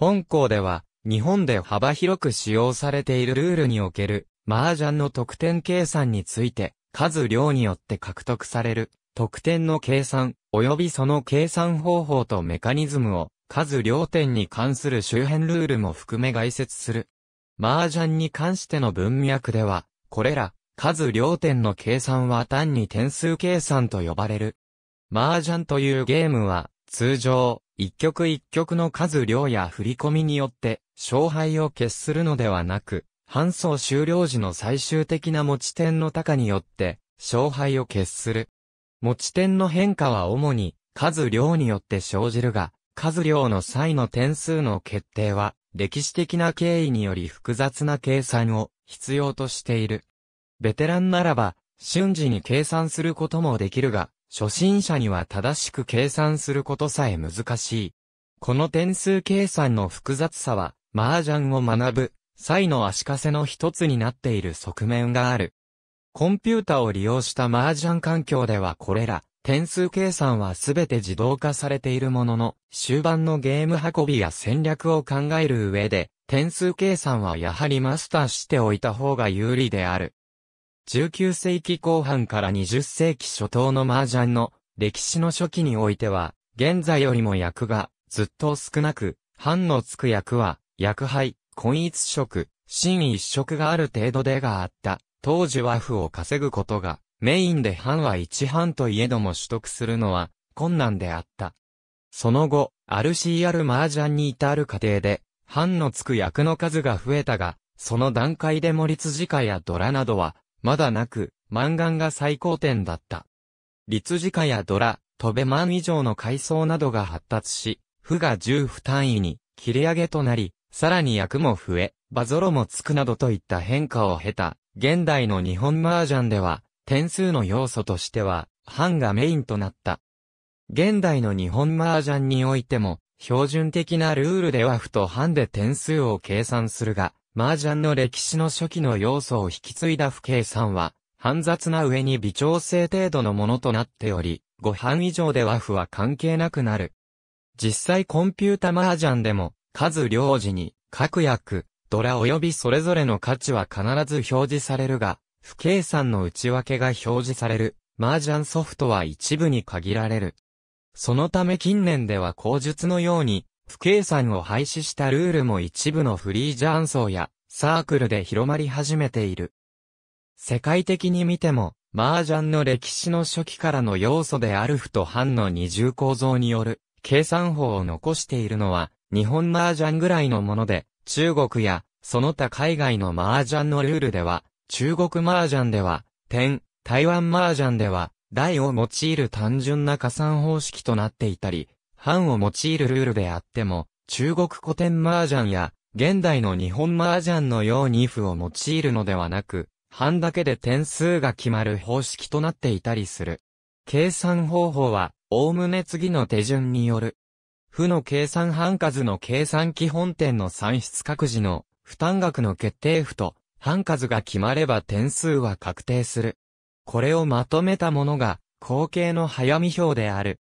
本校では、日本で幅広く使用されているルールにおける、麻雀の得点計算について、数量によって獲得される、得点の計算、及びその計算方法とメカニズムを、数量点に関する周辺ルールも含め概説する。麻雀に関しての文脈では、これら、数両点の計算は単に点数計算と呼ばれる。麻雀というゲームは、通常、一曲一曲の数量や振り込みによって勝敗を決するのではなく、搬送終了時の最終的な持ち点の高によって勝敗を決する。持ち点の変化は主に数量によって生じるが、数量の際の点数の決定は歴史的な経緯により複雑な計算を必要としている。ベテランならば瞬時に計算することもできるが、初心者には正しく計算することさえ難しい。この点数計算の複雑さは、麻雀を学ぶ、際の足かせの一つになっている側面がある。コンピュータを利用した麻雀環境ではこれら、点数計算はすべて自動化されているものの、終盤のゲーム運びや戦略を考える上で、点数計算はやはりマスターしておいた方が有利である。19世紀後半から20世紀初頭の麻雀の歴史の初期においては、現在よりも役がずっと少なく、藩のつく役は、役配、婚一色、真一色がある程度でがあった。当時は歩を稼ぐことが、メインで藩は一藩といえども取得するのは困難であった。その後、RCR 麻雀に至る過程で、藩のつく役の数が増えたが、その段階で森辻家やドラなどは、まだなく、漫画が最高点だった。立字化やドラ、飛べ万以上の階層などが発達し、負が十負単位に、切り上げとなり、さらに役も増え、バゾロもつくなどといった変化を経た、現代の日本麻雀では、点数の要素としては、半がメインとなった。現代の日本麻雀においても、標準的なルールでは負と半で点数を計算するが、麻雀の歴史の初期の要素を引き継いだ不景んは、煩雑な上に微調整程度のものとなっており、5版以上で和風は関係なくなる。実際コンピュータ麻雀でも、数領時に、各役、ドラ及びそれぞれの価値は必ず表示されるが、不計算の内訳が表示される、麻雀ソフトは一部に限られる。そのため近年では口述のように、不計算を廃止したルールも一部のフリージャーン層やサークルで広まり始めている。世界的に見ても、麻雀の歴史の初期からの要素でアルフとハの二重構造による計算法を残しているのは日本麻雀ぐらいのもので、中国やその他海外の麻雀のルールでは、中国麻雀では、点、台湾麻雀では、台を用いる単純な加算方式となっていたり、版を用いるルールであっても、中国古典麻雀や、現代の日本麻雀のように譜を用いるのではなく、版だけで点数が決まる方式となっていたりする。計算方法は、おおむね次の手順による。負の計算半数の計算基本点の算出各自の負担額の決定負と半数が決まれば点数は確定する。これをまとめたものが、後継の早見表である。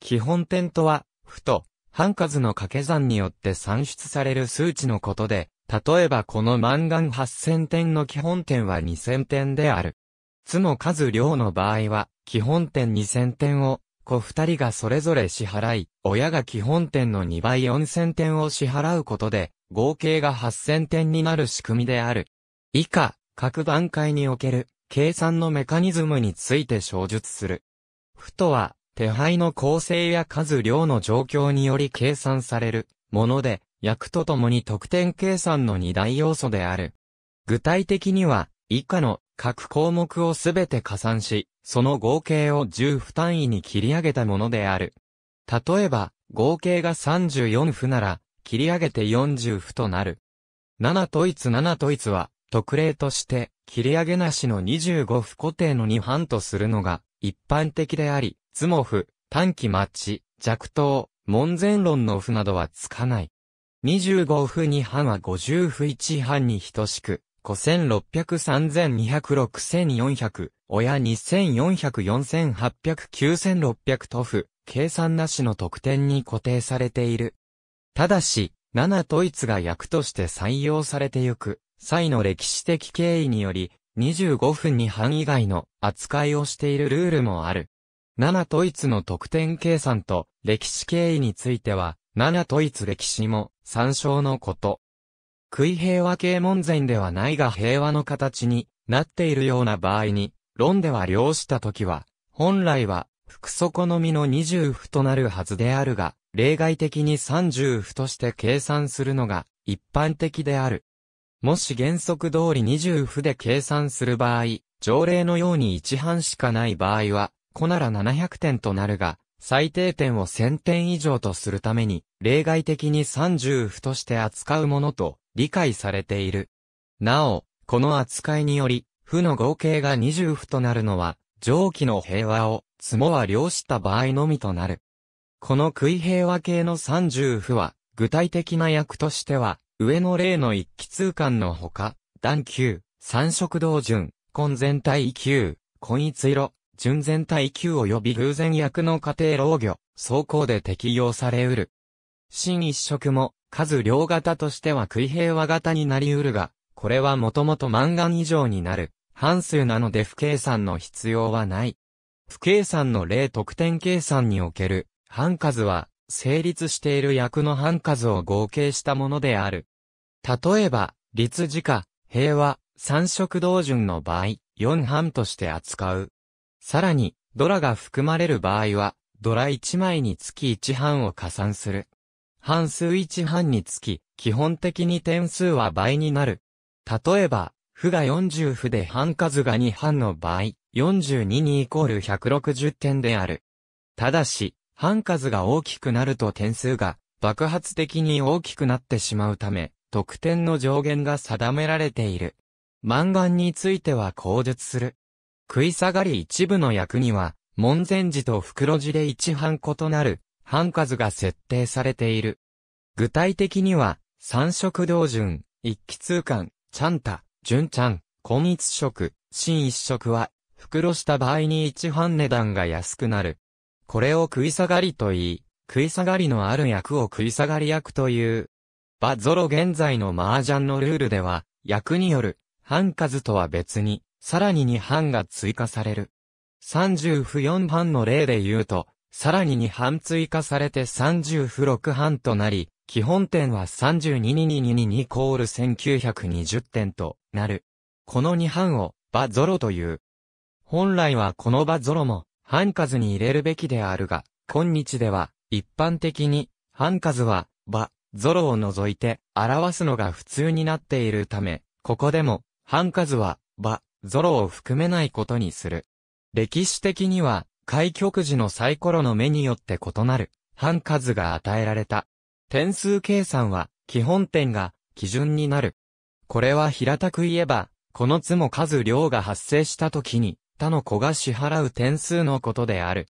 基本点とは、負と、半数の掛け算によって算出される数値のことで、例えばこの満願8000点の基本点は2000点である。つも数量の場合は、基本点2000点を、子二人がそれぞれ支払い、親が基本点の2倍4000点を支払うことで、合計が8000点になる仕組みである。以下、各段階における、計算のメカニズムについて詳述する。負とは、手配の構成や数量の状況により計算されるもので、役とともに得点計算の二大要素である。具体的には、以下の各項目をすべて加算し、その合計を10負単位に切り上げたものである。例えば、合計が34負なら、切り上げて40負となる。7といつ7といつは、特例として、切り上げなしの25負固定の2半とするのが一般的であり、ズモフ、短期マッチ、弱等、門前論の負などはつかない。25負2半は50負1半に等しく、5 6 0 0 3 2 0 6 4 0 0親240048009600と負、計算なしの得点に固定されている。ただし、7統一が役として採用されてゆく、際の歴史的経緯により、25分に半以外の扱いをしているルールもある。7統一の得点計算と歴史経緯については、7統一歴史も参照のこと。杭平和系門前ではないが平和の形になっているような場合に、論では量したときは、本来は、複素好みの20符となるはずであるが、例外的に30符として計算するのが一般的である。もし原則通り20符で計算する場合、条例のように一半しかない場合は、こなら700点となるが、最低点を1000点以上とするために、例外的に30符として扱うものと理解されている。なお、この扱いにより、負の合計が20負となるのは、上記の平和を、積もは量した場合のみとなる。このい平和系の30負は、具体的な役としては、上の例の一気通貫のほか、段級、三色道順、根全体級、根一色、純全体級及び偶然役の家庭老魚、走行で適用されうる。新一色も、数両型としては水平和型になりうるが、これはもともと満願以上になる、半数なので不計算の必要はない。不計算の例得点計算における、半数は、成立している役の半数を合計したものである。例えば、律時価、平和、三色同順の場合、4半として扱う。さらに、ドラが含まれる場合は、ドラ1枚につき1半を加算する。半数1半につき、基本的に点数は倍になる。例えば、負が40負で半数が2半の場合、42にイコール160点である。ただし、半数が大きくなると点数が爆発的に大きくなってしまうため、得点の上限が定められている。漫画については口述する。食い下がり一部の役には、門前時と袋字で一半異なる、半数が設定されている。具体的には、三色同順、一気通貫、ちゃんた、順ちゃん、今一色、新一色は、袋した場合に一半値段が安くなる。これを食い下がりと言い、食い下がりのある役を食い下がり役という。バゾロ現在の麻雀のルールでは、役による、半数とは別に、さらに2班が追加される。30不4班の例で言うと、さらに2班追加されて30不6班となり、基本点は322222イコール1920点となる。この2班をバゾロという。本来はこのバゾロも半数に入れるべきであるが、今日では一般的に半数はバゾロを除いて表すのが普通になっているため、ここでも半数はバゾロを含めないことにする。歴史的には、開局時のサイコロの目によって異なる、半数が与えられた。点数計算は、基本点が、基準になる。これは平たく言えば、このつも数量が発生した時に、他の子が支払う点数のことである。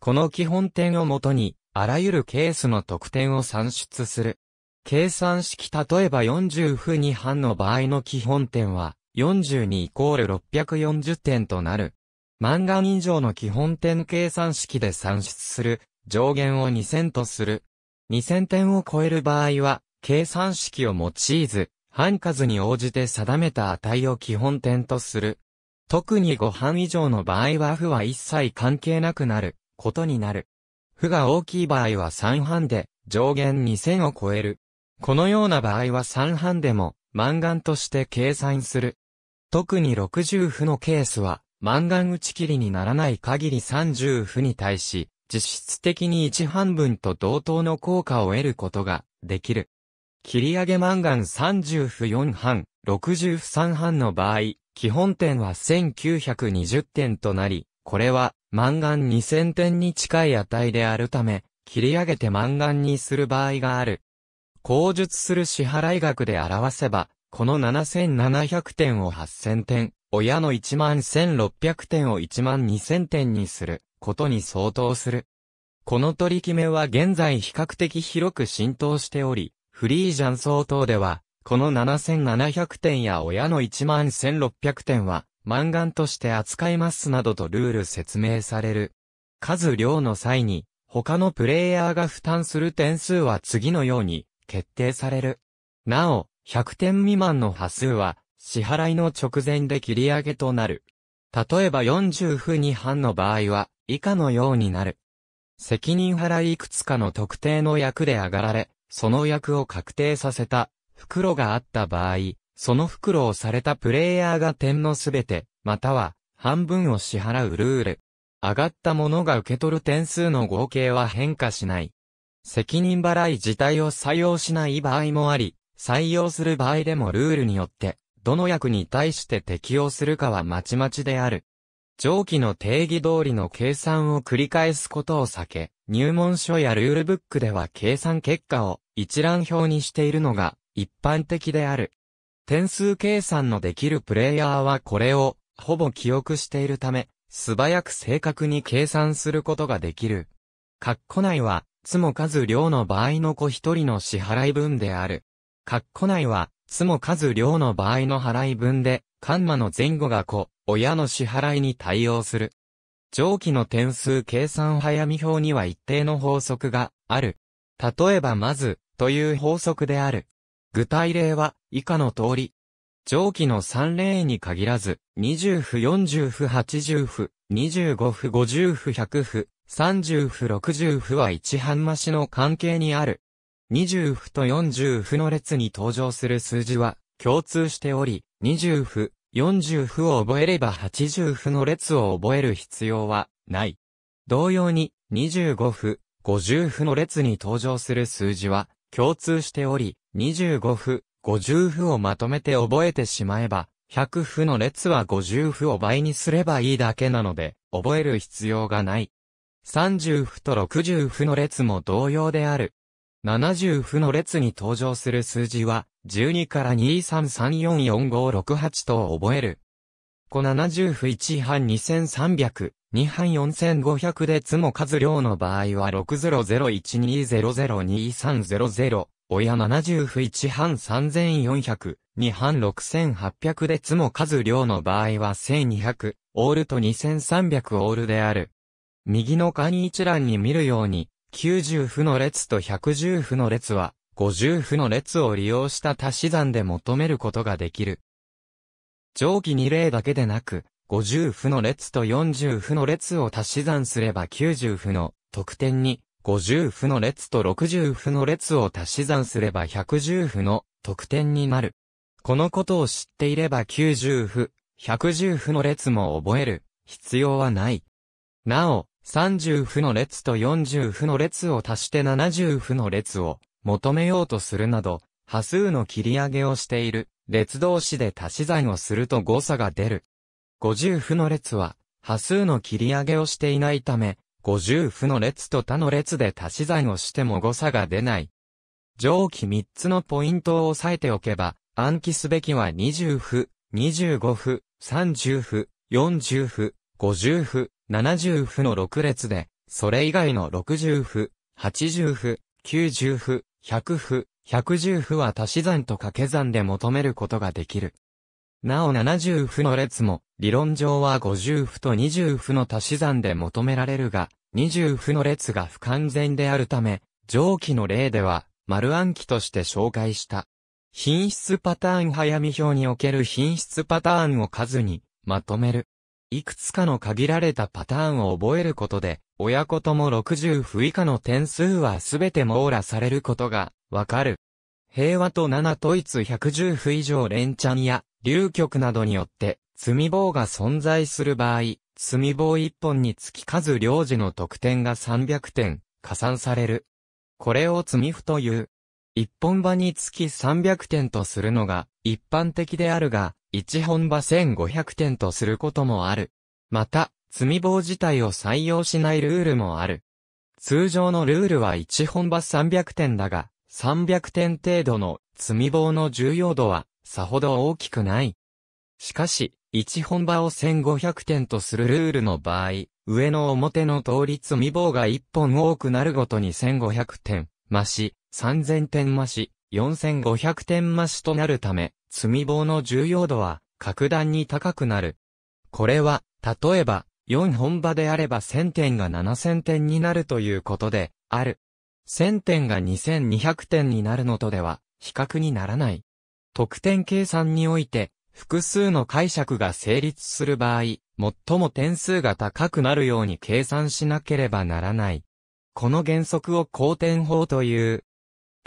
この基本点をもとに、あらゆるケースの得点を算出する。計算式例えば40負2半の場合の基本点は、42イコール640点となる。万眼以上の基本点計算式で算出する上限を2000とする。2000点を超える場合は、計算式を用いず、半数に応じて定めた値を基本点とする。特に5半以上の場合は負は一切関係なくなる、ことになる。負が大きい場合は3半で、上限2000を超える。このような場合は3半でも、満画として計算する。特に60負のケースは、満願打ち切りにならない限り30負に対し、実質的に1半分と同等の効果を得ることができる。切り上げ満願30負4半、60負3半の場合、基本点は1920点となり、これは満願2000点に近い値であるため、切り上げて満願にする場合がある。口述する支払額で表せば、この7700点を8000点、親の11600点を12000点にすることに相当する。この取り決めは現在比較的広く浸透しており、フリージャン相当では、この7700点や親の11600点は、満願として扱いますなどとルール説明される。数量の際に、他のプレイヤーが負担する点数は次のように、決定される。なお、100点未満の波数は、支払いの直前で切り上げとなる。例えば40分に半の場合は、以下のようになる。責任払いいくつかの特定の役で上がられ、その役を確定させた、袋があった場合、その袋をされたプレイヤーが点のすべて、または、半分を支払うルール。上がったものが受け取る点数の合計は変化しない。責任払い自体を採用しない場合もあり、採用する場合でもルールによって、どの役に対して適用するかはまちまちである。上記の定義通りの計算を繰り返すことを避け、入門書やルールブックでは計算結果を一覧表にしているのが一般的である。点数計算のできるプレイヤーはこれをほぼ記憶しているため、素早く正確に計算することができる。括弧内は、つも数量の場合の子一人の支払い分である。括弧内は、つも数量の場合の払い分で、カンマの前後が子、親の支払いに対応する。上記の点数計算早見表には一定の法則がある。例えばまず、という法則である。具体例は、以下の通り。上記の3例に限らず、20符40符80符、25符50符100符、30符60符は一半増しの関係にある。20符と40符の列に登場する数字は共通しており、20符、40符を覚えれば80符の列を覚える必要はない。同様に、25符、50符の列に登場する数字は共通しており、25符、50符をまとめて覚えてしまえば、100符の列は50符を倍にすればいいだけなので、覚える必要がない。30符と60符の列も同様である。70負の列に登場する数字は、12から23344568と覚える。子70負1半2300、2半4500でつも数量の場合は600120023000親70負1半3400、2半6800でつも数量の場合は1200、オールと2300オールである。右の簡易一覧に見るように、90負の列と110負の列は、50負の列を利用した足し算で求めることができる。上記2例だけでなく、50負の列と40負の列を足し算すれば90負の得点に、50負の列と60負の列を足し算すれば110負の得点になる。このことを知っていれば90負、110負の列も覚える必要はない。なお、30負の列と40負の列を足して70負の列を求めようとするなど、波数の切り上げをしている列同士で足し算をすると誤差が出る。50負の列は波数の切り上げをしていないため、50負の列と他の列で足し算をしても誤差が出ない。上記3つのポイントを押さえておけば、暗記すべきは20負、25負、30負、40負、50負、70符の6列で、それ以外の60符、80符、90符、100符、110符は足し算と掛け算で求めることができる。なお70符の列も、理論上は50符と20符の足し算で求められるが、20符の列が不完全であるため、上記の例では、丸暗記として紹介した。品質パターン早見表における品質パターンを数に、まとめる。いくつかの限られたパターンを覚えることで、親子とも60不以下の点数はすべて網羅されることがわかる。平和と7統一110不以上連チャンや、流局などによって、積棒が存在する場合、積棒1本につき数領事の得点が300点、加算される。これを積符という。1本場につき300点とするのが一般的であるが、一本場1500点とすることもある。また、積棒自体を採用しないルールもある。通常のルールは一本場300点だが、300点程度の積棒の重要度はさほど大きくない。しかし、一本場を1500点とするルールの場合、上の表の通り積棒が1本多くなるごとに1500点、増し、3000点増し、4500点増しとなるため、積み棒の重要度は格段に高くなる。これは、例えば、4本場であれば1000点が7000点になるということで、ある。1000点が2200点になるのとでは、比較にならない。得点計算において、複数の解釈が成立する場合、最も点数が高くなるように計算しなければならない。この原則を後点法という、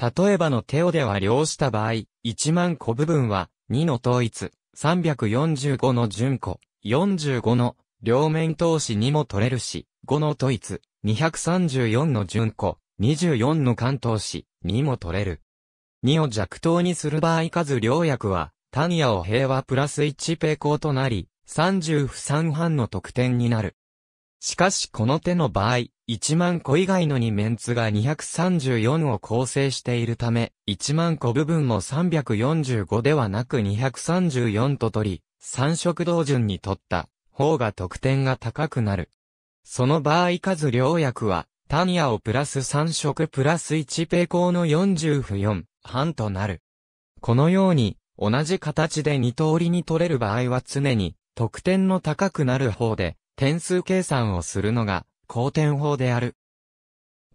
例えばのテオでは量した場合、1万個部分は2の統一、345の順個、45の両面投資にも取れるし、5の統一、234の順個、24の関東子にも取れる。2を弱等にする場合数両薬は、単野を平和プラス1平行となり、30不三半の得点になる。しかしこの手の場合、1万個以外の2メンツが234を構成しているため、1万個部分も345ではなく234と取り、三色同順に取った方が得点が高くなる。その場合数両薬は、タニアをプラス3色プラス1平行の40不4半となる。このように、同じ形で2通りに取れる場合は常に、得点の高くなる方で、点数計算をするのが、公点法である。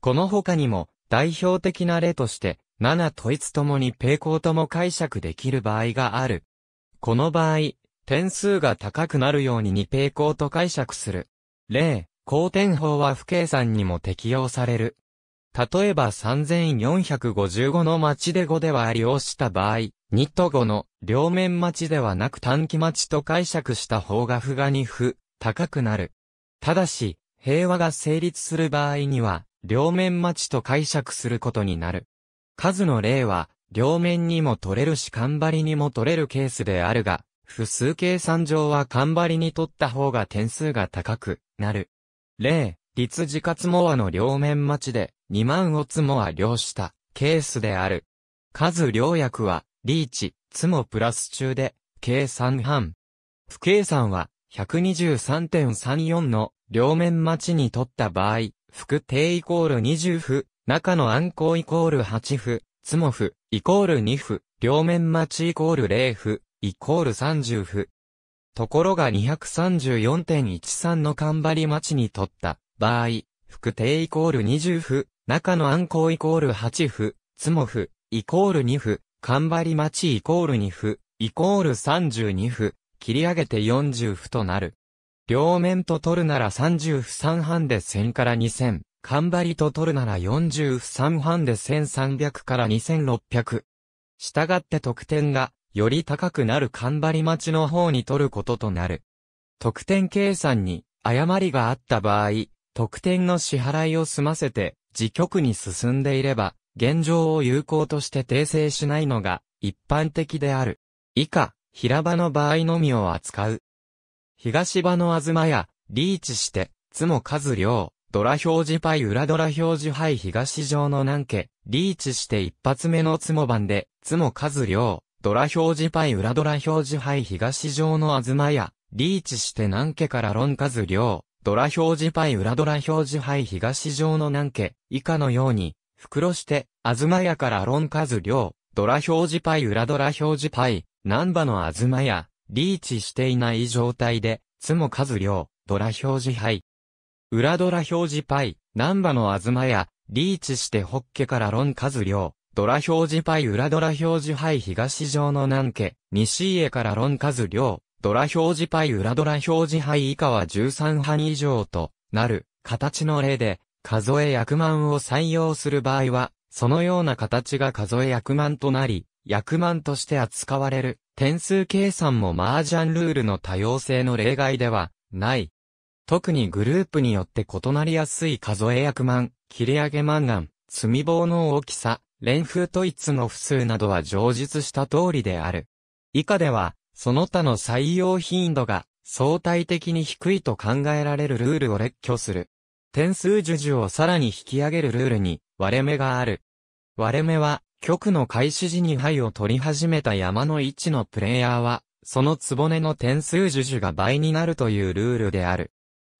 この他にも、代表的な例として、7と一ともに平行とも解釈できる場合がある。この場合、点数が高くなるように2平行と解釈する。例、公点法は不計算にも適用される。例えば3455の町で5ではありをした場合、2と5の両面町ではなく短期町と解釈した方が不が2不高くなる。ただし、平和が成立する場合には、両面待ちと解釈することになる。数の例は、両面にも取れるし頑張りにも取れるケースであるが、複数計算上は頑張りに取った方が点数が高くなる。例、立自活もはの両面待ちで、2万をつもは量したケースである。数両薬は、リーチ、つもプラス中で、計算半。不計算は、123.34の両面待ちにとった場合、副定イコール20符、中の暗行イコール8符、つも符、イコール2符、両面待ちイコール0符、イコール30符。ところが234.13の頑張り待ちにとった場合、副定イコール20符、中の暗行イコール8符、つも符、イコール2符、頑張り待ちイコール2符、イコール32符。切り上げて40歩となる。両面と取るなら30歩3半で1000から2000、間張と取るなら40歩3半で1300から2600。したがって得点が、より高くなる間張待ちの方に取ることとなる。得点計算に、誤りがあった場合、得点の支払いを済ませて、時局に進んでいれば、現状を有効として訂正しないのが、一般的である。以下、平場の場合のみを扱う。東場のあずまや、リーチして、つも数量、ドラ表示パイ裏ドラ表示牌東上の南家、リーチして一発目のつも番で、つも数量、ドラ表示パイ裏ドラ表示牌東上のあずまや、リーチして南家から論数量、ドラ表示パイ裏ドラ表示牌東上の南家、以下のように、袋して、あずまやから論数量、ドラ表示パイ裏ドラ表示パイ、難波の東や、リーチしていない状態で、つも数量、ドラ表示杯。裏ドラ表示パイ、難波の東や、リーチしてホッケから論数量、ドラ表示パイ裏ドラ表示杯東上の南家、西家から論数量、ドラ表示パイ裏ドラ表示杯以下は13班以上となる形の例で、数え役満を採用する場合は、そのような形が数え役満となり、役満として扱われる、点数計算も麻雀ルールの多様性の例外では、ない。特にグループによって異なりやすい数え役満、切り上げ満願、積棒の大きさ、連風と一の不数などは上述した通りである。以下では、その他の採用頻度が相対的に低いと考えられるルールを列挙する。点数授受をさらに引き上げるルールに割れ目がある。割れ目は曲の開始時に牌を取り始めた山の位置のプレイヤーは、そのつぼねの点数樹々が倍になるというルールである。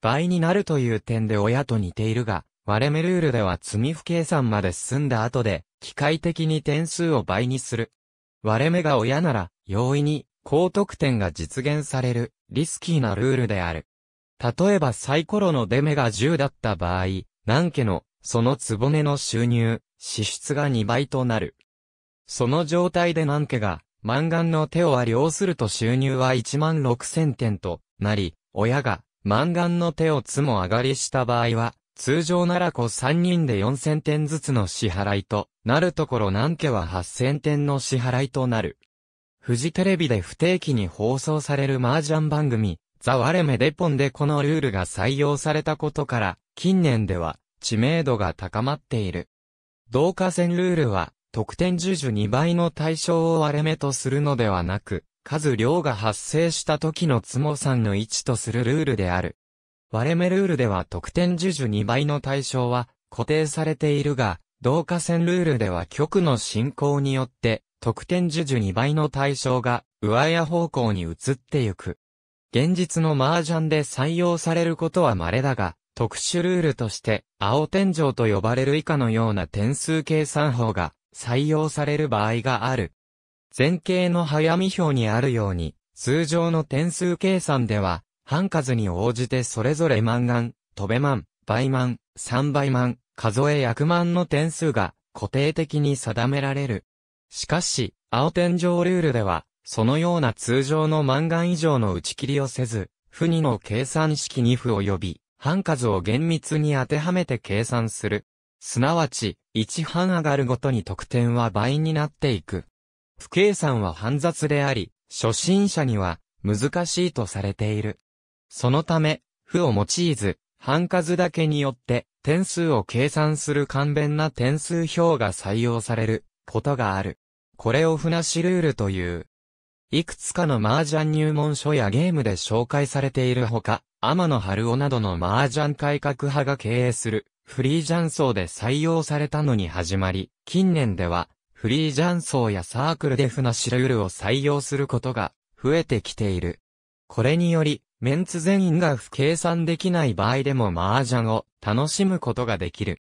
倍になるという点で親と似ているが、割れ目ルールでは積み不計算まで進んだ後で、機械的に点数を倍にする。割れ目が親なら、容易に、高得点が実現される、リスキーなルールである。例えばサイコロの出目が10だった場合、何家のそのつぼねの収入、支出が2倍となる。その状態で南家が、満願の手を要すると収入は1万6000点となり、親が満願の手をつも上がりした場合は、通常なら子3人で4000点ずつの支払いとなるところ南家は8000点の支払いとなる。富士テレビで不定期に放送される麻雀番組、ザ・ワレメデポンでこのルールが採用されたことから、近年では、知名度が高まっている。同化線ルールは、得点呪術2倍の対象を割れ目とするのではなく、数量が発生した時のつもんの位置とするルールである。割れ目ルールでは得点呪術2倍の対象は固定されているが、同化線ルールでは極の進行によって、得点呪術2倍の対象が上や方向に移ってゆく。現実の麻雀で採用されることは稀だが、特殊ルールとして、青天井と呼ばれる以下のような点数計算法が採用される場合がある。前景の早見表にあるように、通常の点数計算では、半数に応じてそれぞれ万眼、飛べ万、倍万、三倍万、数え役万の点数が固定的に定められる。しかし、青天井ルールでは、そのような通常の万眼以上の打ち切りをせず、不二の計算式に不及び、半数を厳密に当てはめて計算する。すなわち、1半上がるごとに得点は倍になっていく。不計算は煩雑であり、初心者には難しいとされている。そのため、負を用いず、半数だけによって点数を計算する簡便な点数表が採用されることがある。これを船なしルールという。いくつかの麻雀入門書やゲームで紹介されているほか、天野春夫などの麻雀改革派が経営する、フリージャンソーで採用されたのに始まり、近年では、フリージャンソーやサークルでフナシルールを採用することが増えてきている。これにより、メンツ全員が不計算できない場合でも麻雀を楽しむことができる。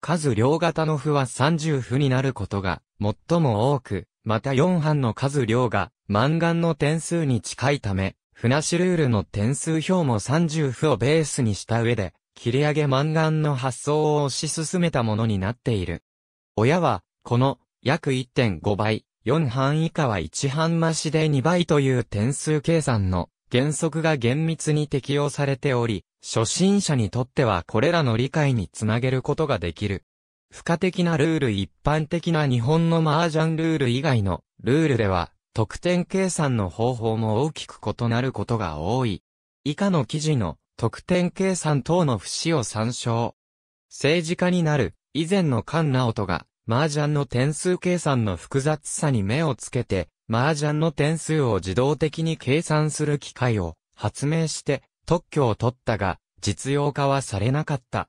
数両型の符は30符になることが最も多く、また4班の数量がガンの点数に近いため、船なしルールの点数表も30負をベースにした上で、切り上げガンの発想を推し進めたものになっている。親は、この、約1.5倍、4半以下は1半増しで2倍という点数計算の原則が厳密に適用されており、初心者にとってはこれらの理解につなげることができる。付加的なルール一般的な日本の麻雀ルール以外のルールでは、得点計算の方法も大きく異なることが多い。以下の記事の得点計算等の節を参照。政治家になる以前の菅直人が麻雀の点数計算の複雑さに目をつけて麻雀の点数を自動的に計算する機械を発明して特許を取ったが実用化はされなかった。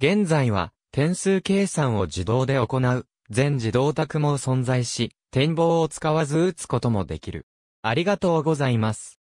現在は点数計算を自動で行う全自動卓も存在し展望を使わず打つこともできる。ありがとうございます。